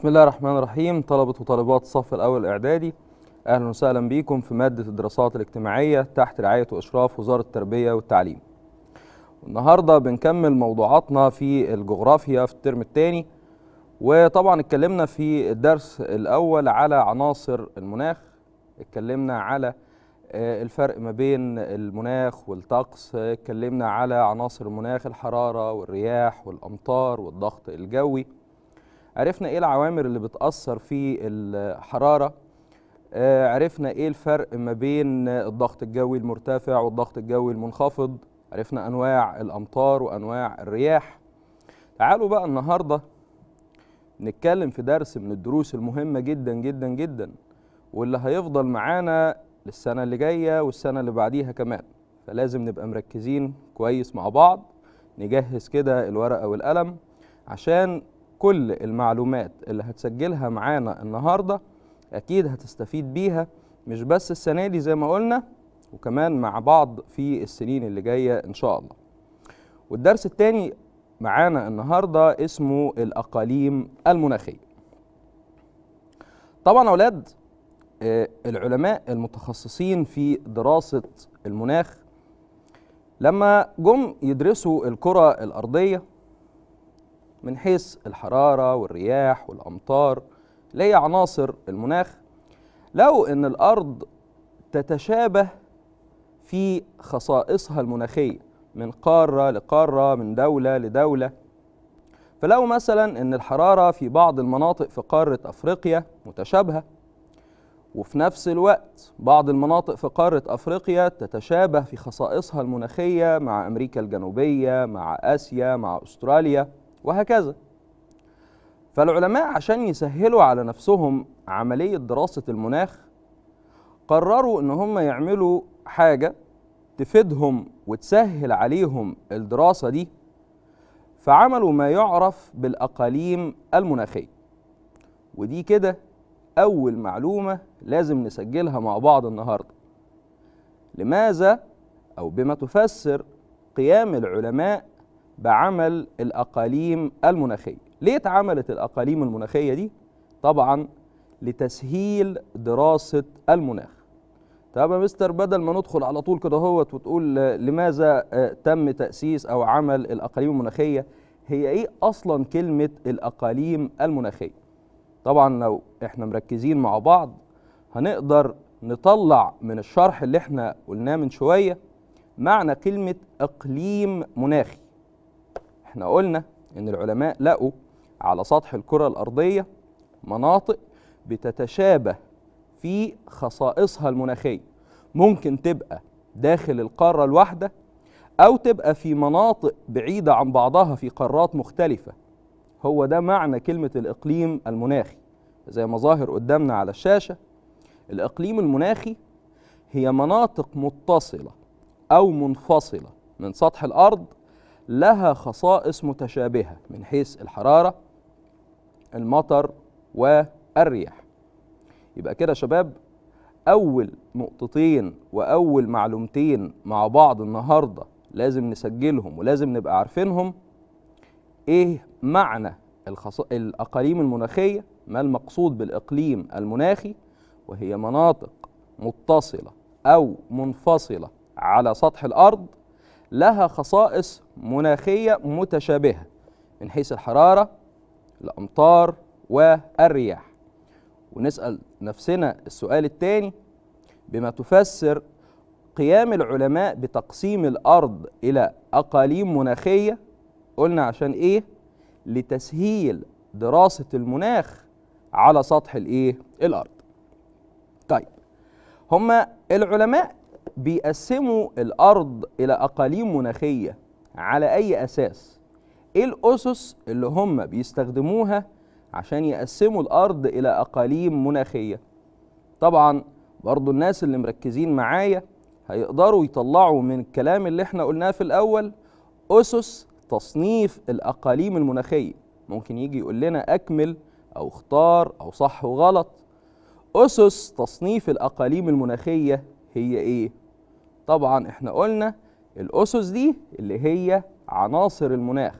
بسم الله الرحمن الرحيم طلبة وطالبات الصف الأول الإعدادي أهلا وسهلا بكم في مادة الدراسات الاجتماعية تحت رعاية وإشراف وزارة التربية والتعليم النهاردة بنكمل موضوعاتنا في الجغرافيا في الترم الثاني وطبعا اتكلمنا في الدرس الأول على عناصر المناخ اتكلمنا على آه، الفرق ما بين المناخ والطقس اتكلمنا على عناصر المناخ الحرارة والرياح والأمطار والضغط الجوي عرفنا ايه العوامل اللي بتاثر في الحراره آه، عرفنا ايه الفرق ما بين الضغط الجوي المرتفع والضغط الجوي المنخفض عرفنا انواع الامطار وانواع الرياح تعالوا بقى النهارده نتكلم في درس من الدروس المهمه جدا جدا جدا واللي هيفضل معانا للسنه اللي جايه والسنه اللي بعديها كمان فلازم نبقى مركزين كويس مع بعض نجهز كده الورقه والقلم عشان كل المعلومات اللي هتسجلها معانا النهارده اكيد هتستفيد بيها مش بس السنه دي زي ما قلنا وكمان مع بعض في السنين اللي جايه ان شاء الله والدرس الثاني معانا النهارده اسمه الاقاليم المناخيه طبعا اولاد آه، العلماء المتخصصين في دراسه المناخ لما جم يدرسوا الكره الارضيه من حيث الحرارة والرياح والأمطار اللي هي عناصر المناخ لو أن الأرض تتشابه في خصائصها المناخية من قارة لقارة من دولة لدولة فلو مثلا أن الحرارة في بعض المناطق في قارة أفريقيا متشابهة وفي نفس الوقت بعض المناطق في قارة أفريقيا تتشابه في خصائصها المناخية مع أمريكا الجنوبية مع آسيا مع أستراليا وهكذا فالعلماء عشان يسهلوا على نفسهم عملية دراسة المناخ قرروا ان هم يعملوا حاجة تفيدهم وتسهل عليهم الدراسة دي فعملوا ما يعرف بالأقاليم المناخية ودي كده أول معلومة لازم نسجلها مع بعض النهاردة لماذا أو بما تفسر قيام العلماء بعمل الأقاليم المناخية ليه اتعملت الأقاليم المناخية دي؟ طبعا لتسهيل دراسة المناخ طب يا مستر بدل ما ندخل على طول كده اهوت وتقول لماذا آه، تم تأسيس أو عمل الأقاليم المناخية هي إيه أصلا كلمة الأقاليم المناخية طبعا لو احنا مركزين مع بعض هنقدر نطلع من الشرح اللي احنا قلناه من شوية معنى كلمة إقليم مناخي احنا قلنا ان العلماء لقوا على سطح الكرة الأرضية مناطق بتتشابه في خصائصها المناخية ممكن تبقى داخل القارة الواحدة أو تبقى في مناطق بعيدة عن بعضها في قارات مختلفة هو ده معنى كلمة الإقليم المناخي زي ما ظاهر قدامنا على الشاشة الإقليم المناخي هي مناطق متصلة أو منفصلة من سطح الأرض لها خصائص متشابهة من حيث الحرارة المطر والرياح يبقى كده شباب أول نقطتين وأول معلومتين مع بعض النهاردة لازم نسجلهم ولازم نبقى عارفينهم إيه معنى الخص... الأقاليم المناخية ما المقصود بالإقليم المناخي وهي مناطق متصلة أو منفصلة على سطح الأرض لها خصائص مناخية متشابهة من حيث الحرارة الأمطار والرياح ونسأل نفسنا السؤال الثاني بما تفسر قيام العلماء بتقسيم الأرض إلى أقاليم مناخية قلنا عشان إيه؟ لتسهيل دراسة المناخ على سطح الإيه؟ الأرض طيب هما العلماء بيقسموا الارض الى اقاليم مناخيه على اي اساس ايه الاسس اللي هم بيستخدموها عشان يقسموا الارض الى اقاليم مناخيه طبعا برضو الناس اللي مركزين معايا هيقدروا يطلعوا من الكلام اللي احنا قلناه في الاول اسس تصنيف الاقاليم المناخيه ممكن يجي يقول لنا اكمل او اختار او صح وغلط اسس تصنيف الاقاليم المناخيه هي ايه طبعا احنا قلنا الأسس دي اللي هي عناصر المناخ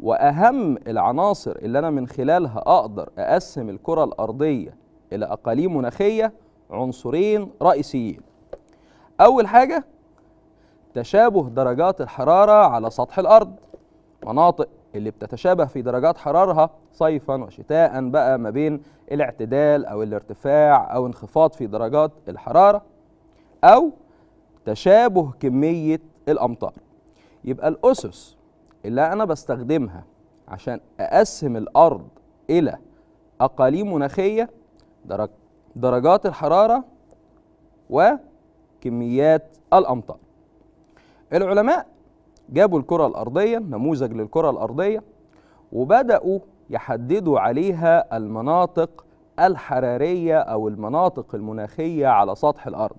وأهم العناصر اللي أنا من خلالها أقدر أقسم الكرة الأرضية إلى أقاليم مناخية عنصرين رئيسيين أول حاجة تشابه درجات الحرارة على سطح الأرض مناطق اللي بتتشابه في درجات حرارها صيفا وشتاء بقى ما بين الاعتدال أو الارتفاع أو انخفاض في درجات الحرارة أو تشابه كمية الأمطار يبقى الأسس اللي أنا بستخدمها عشان أقسم الأرض إلى أقاليم مناخية درج درجات الحرارة وكميات الأمطار العلماء جابوا الكرة الأرضية نموذج للكرة الأرضية وبدأوا يحددوا عليها المناطق الحرارية أو المناطق المناخية على سطح الأرض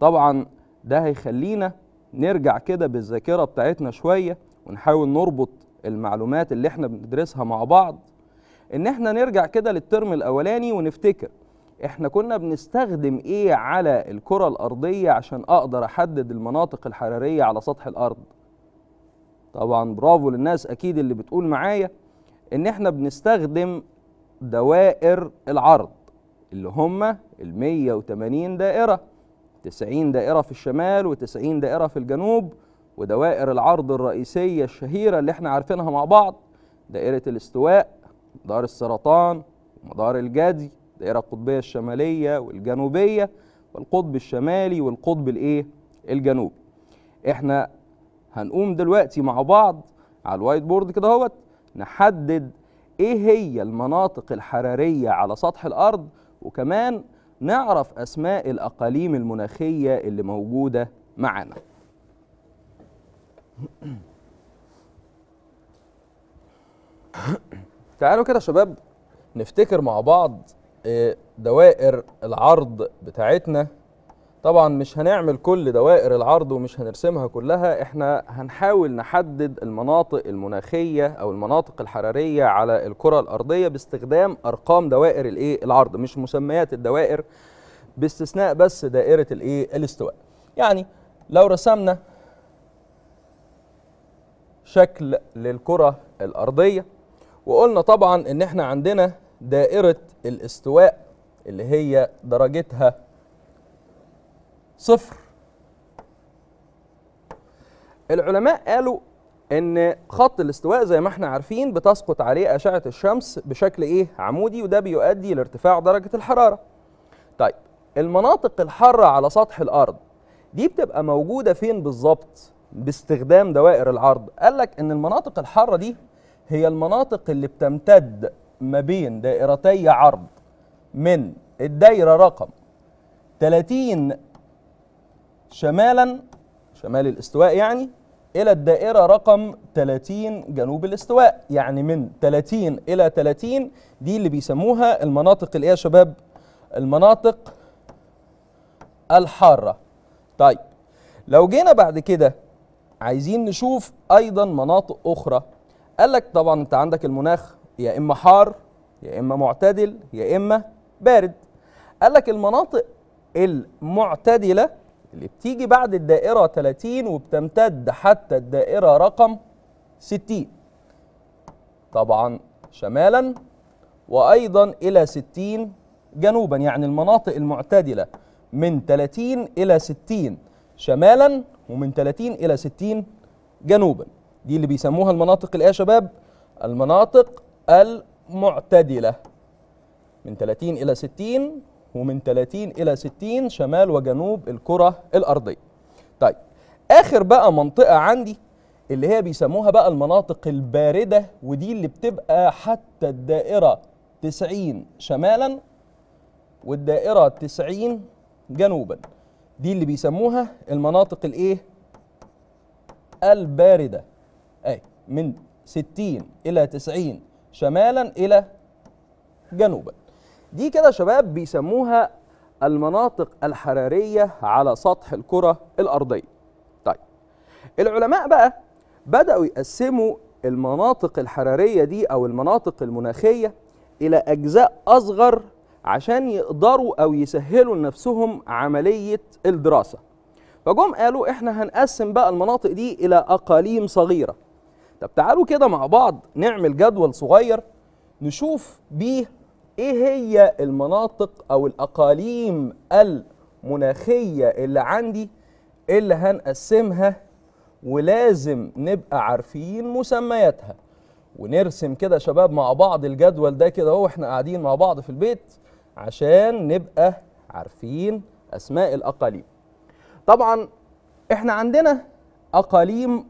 طبعا ده هيخلينا نرجع كده بالذاكره بتاعتنا شويه ونحاول نربط المعلومات اللي احنا بندرسها مع بعض ان احنا نرجع كده للترم الاولاني ونفتكر احنا كنا بنستخدم ايه على الكره الارضيه عشان اقدر احدد المناطق الحراريه على سطح الارض طبعا برافو للناس اكيد اللي بتقول معايا ان احنا بنستخدم دوائر العرض اللي هم ال 180 دائره 90 دائرة في الشمال و90 دائرة في الجنوب ودوائر العرض الرئيسية الشهيرة اللي احنا عارفينها مع بعض دائرة الاستواء مدار السرطان مدار الجدي الدائرة القطبية الشمالية والجنوبية والقطب الشمالي والقطب الايه الجنوبي احنا هنقوم دلوقتي مع بعض على الوايت بورد كده هوت نحدد ايه هي المناطق الحرارية على سطح الارض وكمان نعرف أسماء الأقاليم المناخية اللي موجودة معنا تعالوا كده شباب نفتكر مع بعض آه، دوائر العرض بتاعتنا طبعا مش هنعمل كل دوائر العرض ومش هنرسمها كلها احنا هنحاول نحدد المناطق المناخيه او المناطق الحراريه على الكره الارضيه باستخدام ارقام دوائر الايه العرض مش مسميات الدوائر باستثناء بس دائره الايه الاستواء يعني لو رسمنا شكل للكره الارضيه وقلنا طبعا ان احنا عندنا دائره الاستواء اللي هي درجتها صفر العلماء قالوا ان خط الاستواء زي ما احنا عارفين بتسقط عليه اشعه الشمس بشكل ايه عمودي وده بيؤدي لارتفاع درجه الحراره طيب المناطق الحاره على سطح الارض دي بتبقى موجوده فين بالظبط باستخدام دوائر العرض قال لك ان المناطق الحاره دي هي المناطق اللي بتمتد ما بين دائرتي عرض من الدايره رقم 30 شمالا شمال الاستواء يعني إلى الدائرة رقم 30 جنوب الاستواء يعني من 30 إلى 30 دي اللي بيسموها المناطق اللي هي شباب المناطق الحارة طيب لو جينا بعد كده عايزين نشوف أيضا مناطق أخرى قال لك طبعا أنت عندك المناخ يا إما حار يا إما معتدل يا إما بارد قال لك المناطق المعتدلة اللي بتيجي بعد الدائرة 30 وبتمتد حتى الدائرة رقم 60 طبعا شمالا وأيضا إلى 60 جنوبا يعني المناطق المعتدلة من 30 إلى 60 شمالا ومن 30 إلى 60 جنوبا دي اللي بيسموها المناطق الإيه يا شباب؟ المناطق المعتدلة من 30 إلى 60 ومن 30 إلى 60 شمال وجنوب الكرة الأرضية طيب آخر بقى منطقة عندي اللي هي بيسموها بقى المناطق الباردة ودي اللي بتبقى حتى الدائرة 90 شمالا والدائرة 90 جنوبا دي اللي بيسموها المناطق الايه الباردة اي من 60 إلى 90 شمالا إلى جنوبا دي كده شباب بيسموها المناطق الحرارية على سطح الكرة الأرضية طيب العلماء بقى بدأوا يقسموا المناطق الحرارية دي أو المناطق المناخية إلى أجزاء أصغر عشان يقدروا أو يسهلوا لنفسهم عملية الدراسة فجم قالوا إحنا هنقسم بقى المناطق دي إلى أقاليم صغيرة طب تعالوا كده مع بعض نعمل جدول صغير نشوف بيه ايه هي المناطق او الاقاليم المناخيه اللي عندي اللي هنقسمها ولازم نبقى عارفين مسمياتها ونرسم كده شباب مع بعض الجدول ده كده اهو احنا قاعدين مع بعض في البيت عشان نبقى عارفين اسماء الاقاليم طبعا احنا عندنا اقاليم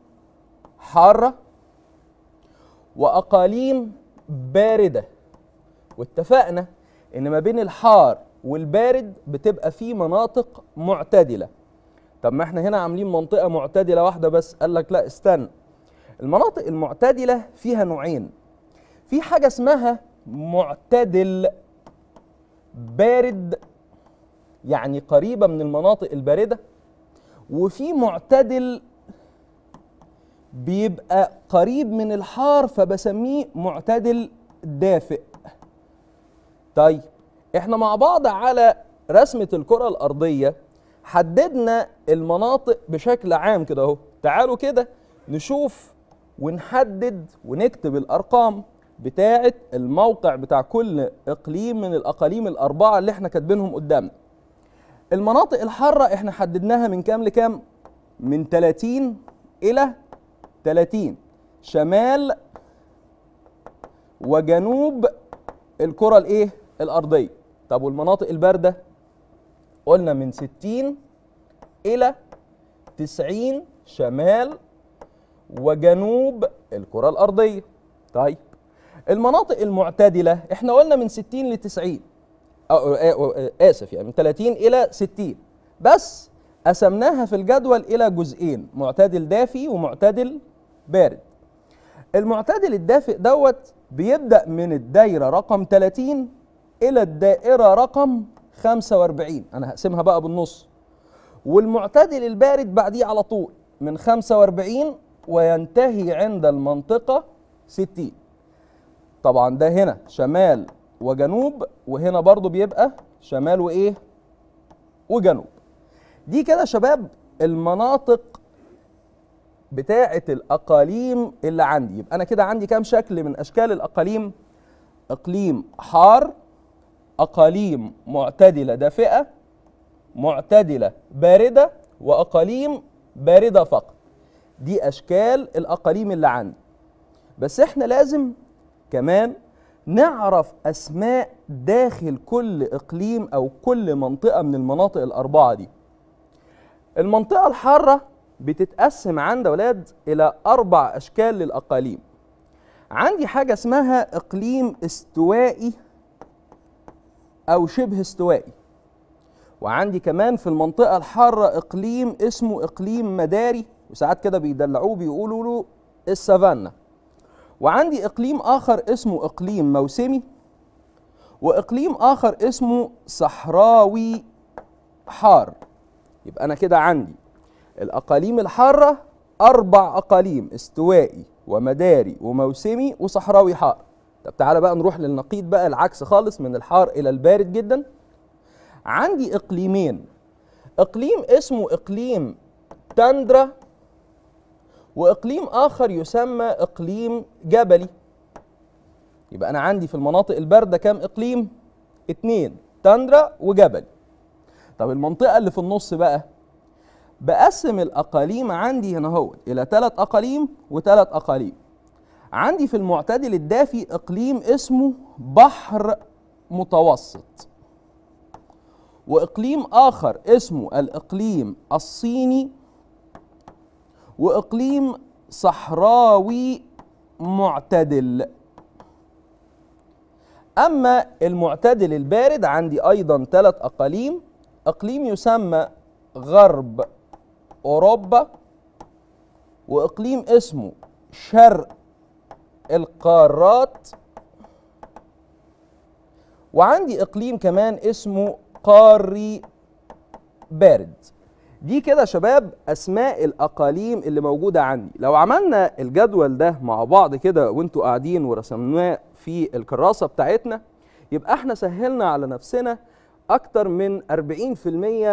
حاره واقاليم بارده واتفقنا ان ما بين الحار والبارد بتبقى في مناطق معتدله طب ما احنا هنا عاملين منطقه معتدله واحده بس قال لك لا استنى المناطق المعتدله فيها نوعين في حاجه اسمها معتدل بارد يعني قريبه من المناطق البارده وفي معتدل بيبقى قريب من الحار فبسميه معتدل دافئ طيب احنا مع بعض على رسمه الكره الارضيه حددنا المناطق بشكل عام كده اهو تعالوا كده نشوف ونحدد ونكتب الارقام بتاعه الموقع بتاع كل اقليم من الاقاليم الاربعه اللي احنا كاتبينهم قدامنا المناطق الحاره احنا حددناها من كام لكام من 30 الى 30 شمال وجنوب الكره الايه الارضيه طب والمناطق البارده قلنا من 60 الى 90 شمال وجنوب الكره الارضيه طيب المناطق المعتدله احنا قلنا من 60 ل 90 اسف يعني من 30 الى 60 بس قسمناها في الجدول الى جزئين معتدل دافي ومعتدل بارد المعتدل الدافئ دوت بيبدا من الدايره رقم 30 الى الدائره رقم 45 انا هقسمها بقى بالنص والمعتدل البارد بعديه على طول من 45 وينتهي عند المنطقه 60 طبعا ده هنا شمال وجنوب وهنا برضو بيبقى شمال وايه وجنوب دي كده شباب المناطق بتاعه الاقاليم اللي عندي يبقى انا كده عندي كام شكل من اشكال الاقاليم اقليم حار أقاليم معتدلة دافئة معتدلة باردة وأقاليم باردة فقط دي أشكال الأقاليم اللي عندي بس إحنا لازم كمان نعرف أسماء داخل كل إقليم أو كل منطقة من المناطق الأربعة دي المنطقة الحارة بتتقسم عند أولاد إلى أربع أشكال للأقاليم عندي حاجة اسمها إقليم استوائي أو شبه استوائي وعندي كمان في المنطقة الحارة إقليم اسمه إقليم مداري وساعات كده بيدلعوه بيقولوا له السافانا وعندي إقليم آخر اسمه إقليم موسمي وإقليم آخر اسمه صحراوي حار يبقى أنا كده عندي الأقاليم الحارة أربع أقاليم استوائي ومداري وموسمي وصحراوي حار طب تعالى بقى نروح للنقيض بقى العكس خالص من الحار الى البارد جدا عندي اقليمين اقليم اسمه اقليم تندرا واقليم اخر يسمى اقليم جبلي يبقى انا عندي في المناطق البارده كام اقليم اتنين تندرا وجبل طب المنطقه اللي في النص بقى بقسم الاقاليم عندي هنا هو الى ثلاث اقاليم وثلاث اقاليم عندي في المعتدل الدافي اقليم اسمه بحر متوسط واقليم اخر اسمه الاقليم الصيني واقليم صحراوي معتدل اما المعتدل البارد عندي ايضا ثلاث اقاليم اقليم يسمى غرب اوروبا واقليم اسمه شرق القارات وعندي اقليم كمان اسمه قاري بارد دي كده شباب اسماء الاقاليم اللي موجوده عندي لو عملنا الجدول ده مع بعض كده وانتوا قاعدين ورسمناه في الكراسه بتاعتنا يبقى احنا سهلنا على نفسنا اكتر من 40%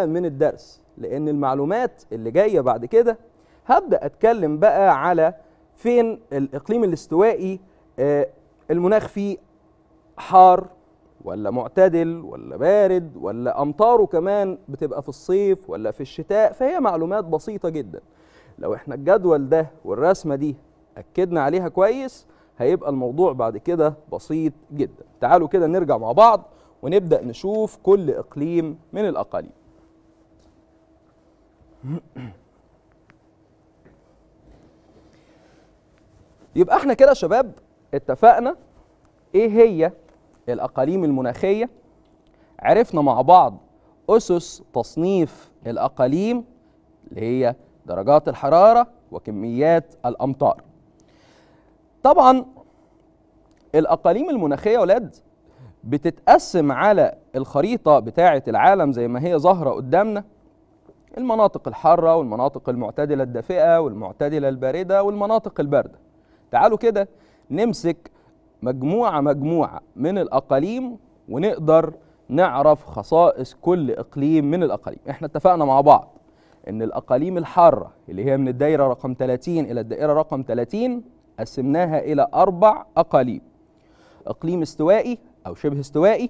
من الدرس لان المعلومات اللي جايه بعد كده هبدا اتكلم بقى على فين الاقليم الاستوائي آه، المناخ فيه حار ولا معتدل ولا بارد ولا امطاره كمان بتبقى في الصيف ولا في الشتاء فهي معلومات بسيطه جدا لو احنا الجدول ده والرسمه دي اكدنا عليها كويس هيبقى الموضوع بعد كده بسيط جدا تعالوا كده نرجع مع بعض ونبدا نشوف كل اقليم من الاقاليم يبقى احنا كده شباب اتفقنا ايه هي الاقاليم المناخيه عرفنا مع بعض اسس تصنيف الاقاليم اللي هي درجات الحراره وكميات الامطار طبعا الاقاليم المناخيه ولاد بتتقسم على الخريطه بتاعه العالم زي ما هي ظاهره قدامنا المناطق الحاره والمناطق المعتدله الدافئه والمعتدله البارده والمناطق البارده تعالوا كده نمسك مجموعة مجموعة من الأقاليم ونقدر نعرف خصائص كل إقليم من الأقاليم احنا اتفقنا مع بعض ان الأقاليم الحارة اللي هي من الدائرة رقم 30 إلى الدائرة رقم 30 قسمناها إلى أربع أقاليم إقليم استوائي أو شبه استوائي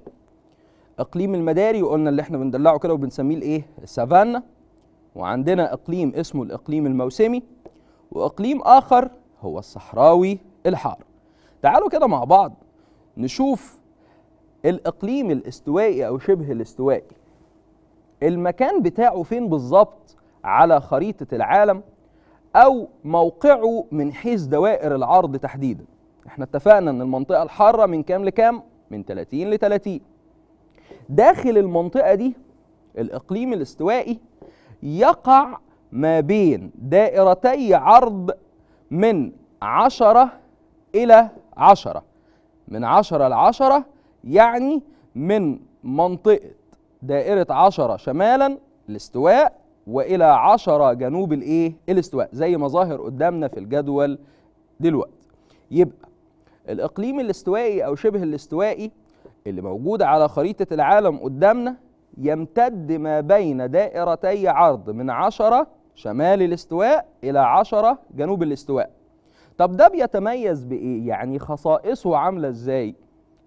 إقليم المداري وقلنا اللي احنا بندلعه كده وبنسميه الإيه؟ السافانا وعندنا إقليم اسمه الإقليم الموسمي وإقليم آخر هو الصحراوي الحار تعالوا كده مع بعض نشوف الإقليم الاستوائي أو شبه الاستوائي المكان بتاعه فين بالظبط على خريطة العالم أو موقعه من حيث دوائر العرض تحديدا احنا اتفقنا ان المنطقة الحارة من كام لكام؟ من 30 ل 30 داخل المنطقة دي الإقليم الاستوائي يقع ما بين دائرتي عرض من عشرة إلى عشرة من عشرة لعشرة يعني من منطقة دائرة عشرة شمالا الاستواء وإلى عشرة جنوب الإيه؟ الاستواء زي ما ظاهر قدامنا في الجدول دلوقتي يبقى الإقليم الاستوائي أو شبه الاستوائي اللي موجود على خريطة العالم قدامنا يمتد ما بين دائرتي عرض من 10 شمال الاستواء إلى 10 جنوب الاستواء طب ده بيتميز بإيه؟ يعني خصائصه عاملة إزاي؟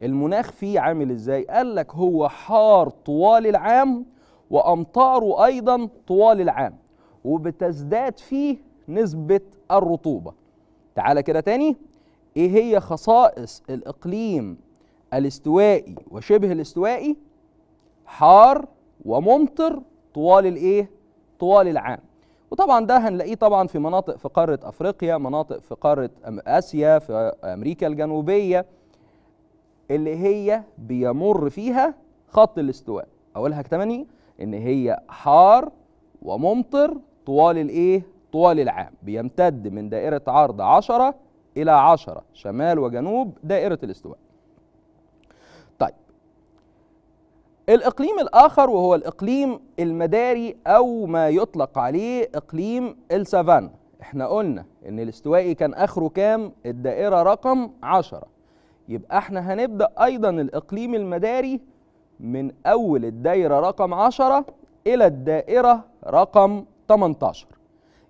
المناخ فيه عامل إزاي؟ قال لك هو حار طوال العام وأمطاره أيضا طوال العام وبتزداد فيه نسبة الرطوبة تعالى كده تاني إيه هي خصائص الإقليم الاستوائي وشبه الاستوائي؟ حار وممطر طوال الإيه؟ طوال العام وطبعا ده هنلاقيه طبعا في مناطق في قاره افريقيا مناطق في قاره اسيا في امريكا الجنوبيه اللي هي بيمر فيها خط الاستواء اولها كمان ان هي حار وممطر طوال الايه طوال العام بيمتد من دائره عرض 10 الى 10 شمال وجنوب دائره الاستواء الإقليم الآخر وهو الإقليم المداري أو ما يطلق عليه إقليم السافانا احنا قلنا ان الاستوائي كان اخره كام الدائرة رقم 10 يبقى احنا هنبدأ ايضا الاقليم المداري من اول الدائرة رقم 10 الى الدائرة رقم 18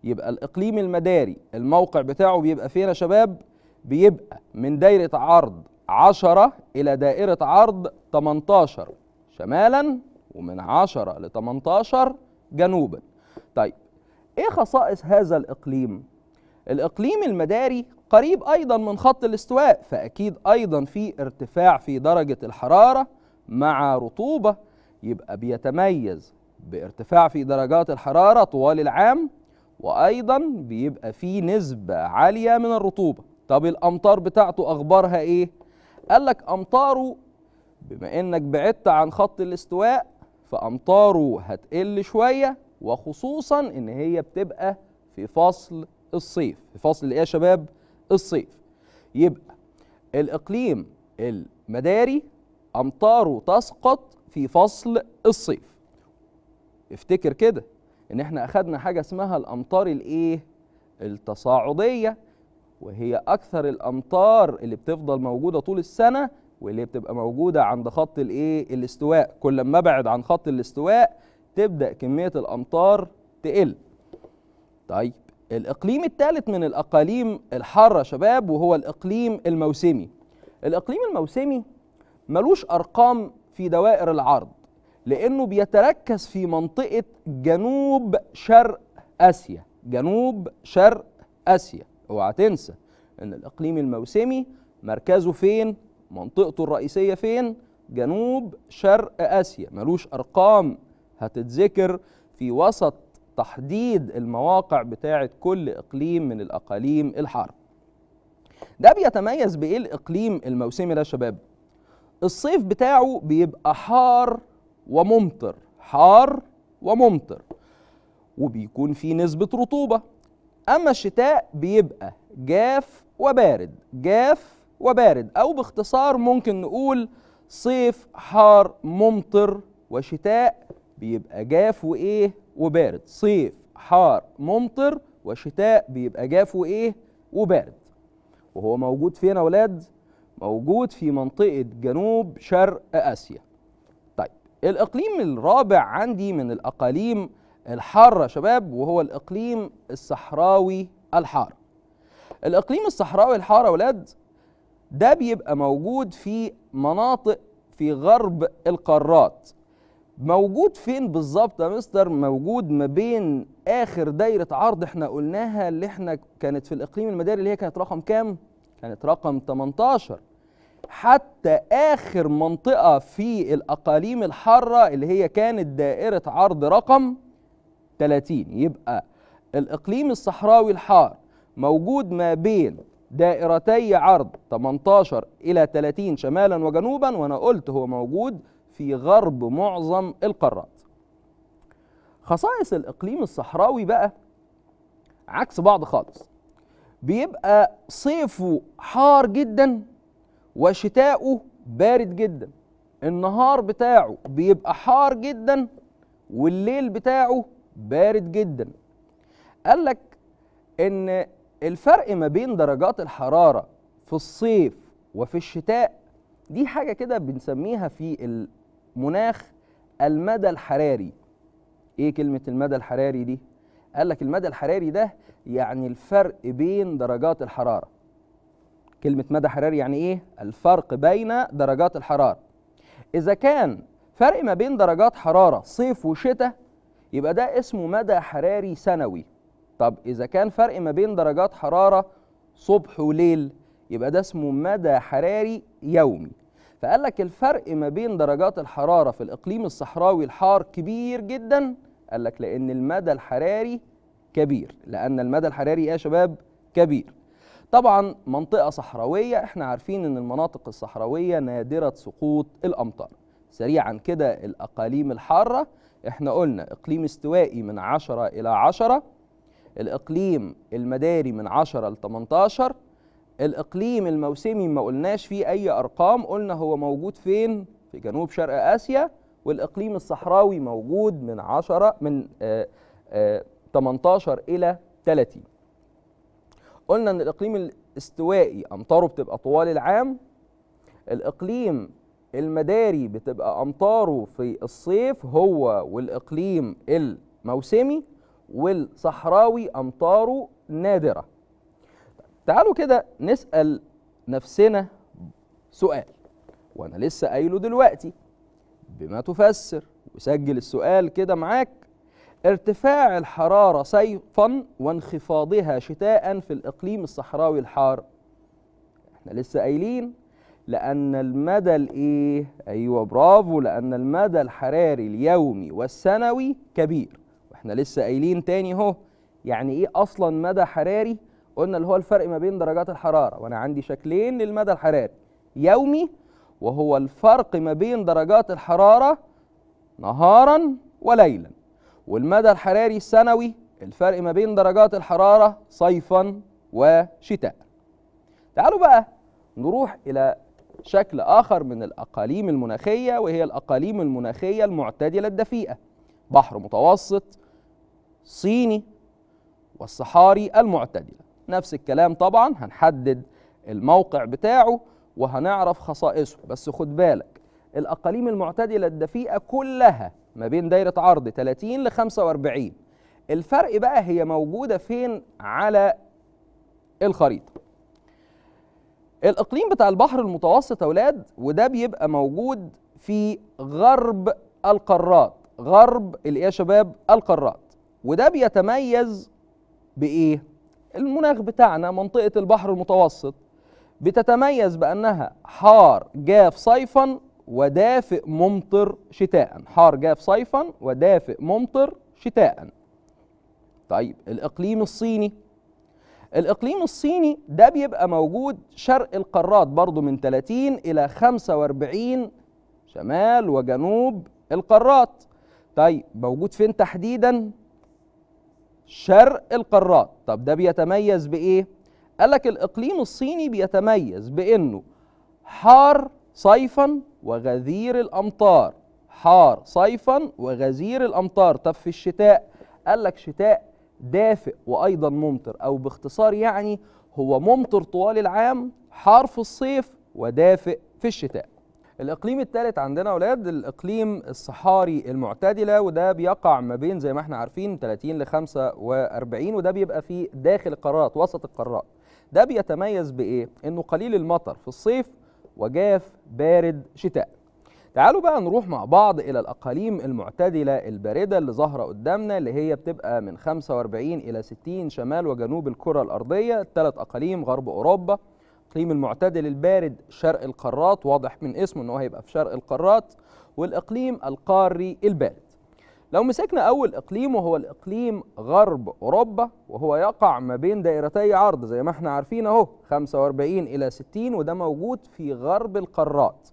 يبقى الاقليم المداري الموقع بتاعه بيبقى فين يا شباب بيبقى من دائرة عرض 10 الى دائرة عرض 18 شمالا ومن 10 ل 18 جنوبا طيب ايه خصائص هذا الاقليم الاقليم المداري قريب ايضا من خط الاستواء فاكيد ايضا في ارتفاع في درجه الحراره مع رطوبه يبقى بيتميز بارتفاع في درجات الحراره طوال العام وايضا بيبقى في نسبه عاليه من الرطوبه طب الامطار بتاعته اخبارها ايه قال لك امطاره بما انك بعدت عن خط الاستواء فامطاره هتقل شويه وخصوصا ان هي بتبقى في فصل الصيف في فصل ايه يا شباب الصيف يبقى الاقليم المداري امطاره تسقط في فصل الصيف افتكر كده ان احنا اخدنا حاجه اسمها الامطار الايه التصاعديه وهي اكثر الامطار اللي بتفضل موجوده طول السنه واللي بتبقى موجوده عند خط الايه الاستواء كل ما ابعد عن خط الاستواء تبدا كميه الامطار تقل طيب الاقليم الثالث من الاقاليم الحاره شباب وهو الاقليم الموسمي الاقليم الموسمي ملوش ارقام في دوائر العرض لانه بيتركز في منطقه جنوب شرق اسيا جنوب شرق اسيا اوعى تنسى ان الاقليم الموسمي مركزه فين منطقته الرئيسية فين؟ جنوب شرق آسيا ملوش أرقام هتتذكر في وسط تحديد المواقع بتاعة كل إقليم من الأقاليم الحارة ده بيتميز بإيه الإقليم الموسمي ده يا شباب؟ الصيف بتاعه بيبقى حار وممطر حار وممطر وبيكون فيه نسبة رطوبة أما الشتاء بيبقى جاف وبارد جاف وبارد أو باختصار ممكن نقول صيف حار ممطر وشتاء بيبقى جاف وإيه وبارد صيف حار ممطر وشتاء بيبقى جاف وإيه وبارد وهو موجود فين يا ولاد؟ موجود في منطقة جنوب شرق آسيا طيب الإقليم الرابع عندي من الأقاليم الحارة شباب وهو الإقليم الصحراوي الحار الإقليم الصحراوي الحار يا ولاد ده بيبقى موجود في مناطق في غرب القارات موجود فين بالظبط يا مستر موجود ما بين اخر دايره عرض احنا قلناها اللي احنا كانت في الاقليم المداري اللي هي كانت رقم كام كانت رقم 18 حتى اخر منطقه في الاقاليم الحاره اللي هي كانت دائره عرض رقم 30 يبقى الاقليم الصحراوي الحار موجود ما بين دائرتي عرض 18 إلى 30 شمالا وجنوبا وأنا قلت هو موجود في غرب معظم القارات خصائص الإقليم الصحراوي بقى عكس بعض خالص بيبقى صيفه حار جدا وشتاؤه بارد جدا النهار بتاعه بيبقى حار جدا والليل بتاعه بارد جدا قال لك ان الفرق ما بين درجات الحرارة في الصيف وفي الشتاء دي حاجة كده بنسميها في المناخ المدى الحراري ايه كلمة المدى الحراري دي؟ قال لك المدى الحراري ده يعني الفرق بين درجات الحرارة كلمة مدى حراري يعني ايه؟ الفرق بين درجات الحرارة إذا كان فرق ما بين درجات حرارة صيف وشتاء يبقى ده اسمه مدى حراري سنوي طب إذا كان فرق ما بين درجات حرارة صبح وليل يبقى ده اسمه مدى حراري يومي فقال لك الفرق ما بين درجات الحرارة في الإقليم الصحراوي الحار كبير جدا قال لك لأن المدى الحراري كبير لأن المدى الحراري يا شباب كبير طبعا منطقة صحراوية احنا عارفين ان المناطق الصحراوية نادرة سقوط الأمطار سريعا كده الأقاليم الحارة احنا قلنا إقليم استوائي من 10 إلى 10 الإقليم المداري من 10 ل 18 الإقليم الموسمي ما قلناش فيه أي أرقام قلنا هو موجود فين في جنوب شرق آسيا والإقليم الصحراوي موجود من 10 من آآ آآ 18 إلى 30 قلنا ان الاقليم الاستوائي امطاره بتبقى طوال العام الاقليم المداري بتبقى امطاره في الصيف هو والاقليم الموسمي والصحراوي أمطاره نادرة تعالوا كده نسأل نفسنا سؤال وأنا لسه قايله دلوقتي بما تفسر وسجل السؤال كده معاك ارتفاع الحرارة صيفا وانخفاضها شتاء في الإقليم الصحراوي الحار احنا لسه قايلين لأن المدى الإيه؟ أيوه برافو لأن المدى الحراري اليومي والسنوي كبير احنا لسه قايلين تاني اهو يعني ايه اصلا مدى حراري قلنا اللي هو الفرق ما بين درجات الحراره وانا عندي شكلين للمدى الحراري يومي وهو الفرق ما بين درجات الحراره نهارا وليلا والمدى الحراري السنوي الفرق ما بين درجات الحراره صيفا وشتاء تعالوا بقى نروح الى شكل آخر من الأقاليم المناخية وهي الأقاليم المناخية المعتدلة الدفيئة بحر متوسط صيني والصحاري المعتدلة نفس الكلام طبعا هنحدد الموقع بتاعه وهنعرف خصائصه بس خد بالك الأقاليم المعتدلة الدفيئة كلها ما بين دايرة عرض 30 ل 45 الفرق بقى هي موجودة فين على الخريطة الإقليم بتاع البحر المتوسط أولاد وده بيبقى موجود في غرب القارات غرب اللي يا شباب القارات وده بيتميز بايه المناخ بتاعنا منطقه البحر المتوسط بتتميز بانها حار جاف صيفا ودافئ ممطر شتاء حار جاف صيفا ودافئ ممطر شتاء طيب الاقليم الصيني الاقليم الصيني ده بيبقى موجود شرق القارات برضو من 30 الى 45 شمال وجنوب القارات طيب موجود فين تحديدا شرق القارات طب ده بيتميز بايه قال لك الاقليم الصيني بيتميز بانه حار صيفا وغزير الامطار حار صيفا وغزير الامطار طب في الشتاء قال لك شتاء دافئ وايضا ممطر او باختصار يعني هو ممطر طوال العام حار في الصيف ودافئ في الشتاء الاقليم الثالث عندنا اولاد الاقليم الصحاري المعتدله وده بيقع ما بين زي ما احنا عارفين 30 ل 45 وده بيبقى في داخل القارات وسط القارات ده بيتميز بايه انه قليل المطر في الصيف وجاف بارد شتاء تعالوا بقى نروح مع بعض الى الاقاليم المعتدله البارده اللي ظاهره قدامنا اللي هي بتبقى من 45 الى 60 شمال وجنوب الكره الارضيه ثلاث اقاليم غرب اوروبا الإقليم المعتدل البارد شرق القارات واضح من اسمه أنه هيبقى في شرق القارات والإقليم القاري البارد لو مسكنا أول إقليم وهو الإقليم غرب أوروبا وهو يقع ما بين دائرتي عرض زي ما احنا عارفين أهو 45 إلى 60 وده موجود في غرب القارات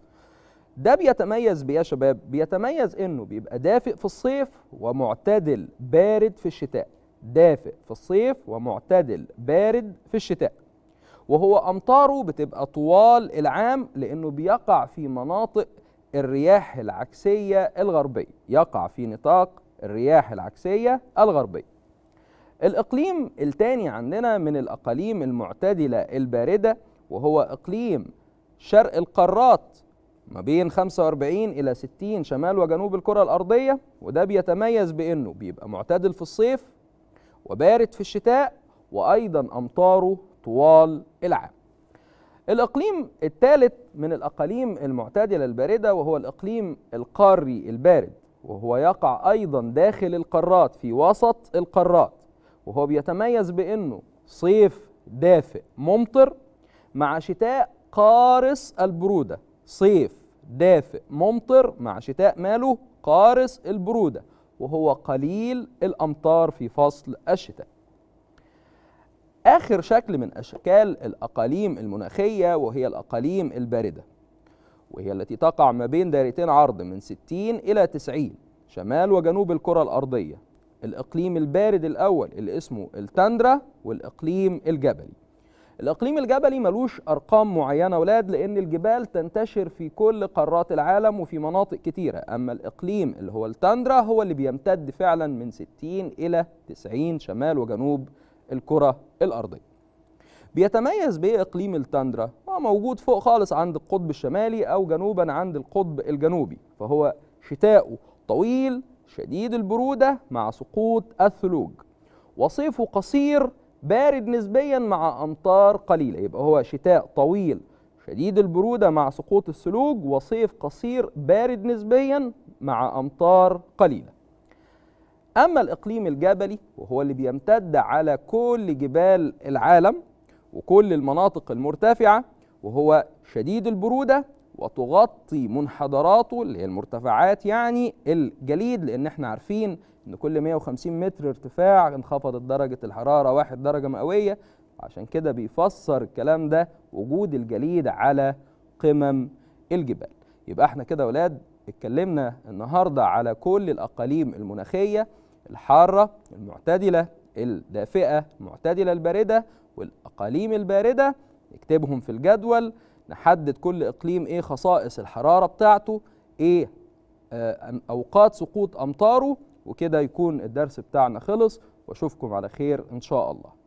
ده بيتميز بيا شباب بيتميز انه بيبقى دافئ في الصيف ومعتدل بارد في الشتاء دافئ في الصيف ومعتدل بارد في الشتاء وهو أمطاره بتبقى طوال العام لأنه بيقع في مناطق الرياح العكسية الغربية يقع في نطاق الرياح العكسية الغربية الإقليم الثاني عندنا من الأقاليم المعتدلة الباردة وهو إقليم شرق القارات ما بين 45 إلى 60 شمال وجنوب الكرة الأرضية وده بيتميز بأنه بيبقى معتدل في الصيف وبارد في الشتاء وأيضا أمطاره طوال العام الإقليم الثالث من الأقاليم المعتدلة الباردة وهو الإقليم القاري البارد وهو يقع أيضا داخل القارات في وسط القارات وهو بيتميز بأنه صيف دافئ ممطر مع شتاء قارس البرودة صيف دافئ ممطر مع شتاء ماله قارس البرودة وهو قليل الأمطار في فصل الشتاء آخر شكل من أشكال الأقاليم المناخية وهي الأقاليم الباردة وهي التي تقع ما بين دايرتين عرض من 60 إلى 90 شمال وجنوب الكرة الأرضية الإقليم البارد الأول اللي اسمه التندرا والإقليم الجبلي الإقليم الجبلي ملوش أرقام معينة ولاد لأن الجبال تنتشر في كل قارات العالم وفي مناطق كتيرة أما الإقليم اللي هو التندرا هو اللي بيمتد فعلا من 60 إلى 90 شمال وجنوب الكرة الأرضية بيتميز بيه إقليم التندرا آه، هو موجود فوق خالص عند القطب الشمالي أو جنوبا عند القطب الجنوبي فهو شتاؤه طويل شديد البرودة مع سقوط الثلوج وصيفه قصير بارد نسبيا مع أمطار قليلة يبقى هو شتاء طويل شديد البرودة مع سقوط الثلوج وصيف قصير بارد نسبيا مع أمطار قليلة أما الإقليم الجبلي وهو اللي بيمتد على كل جبال العالم وكل المناطق المرتفعة وهو شديد البرودة وتغطي منحدراته اللي هي المرتفعات يعني الجليد لأن احنا عارفين إن كل 150 متر ارتفاع انخفضت درجة الحرارة واحد درجة مئوية عشان كده بيفسر الكلام ده وجود الجليد على قمم الجبال يبقى احنا كده ولاد اتكلمنا النهارده على كل الأقاليم المناخية الحارة المعتدلة الدافئة المعتدلة الباردة والأقاليم الباردة نكتبهم في الجدول نحدد كل إقليم إيه خصائص الحرارة بتاعته إيه آه، أوقات سقوط أمطاره وكده يكون الدرس بتاعنا خلص وأشوفكم على خير إن شاء الله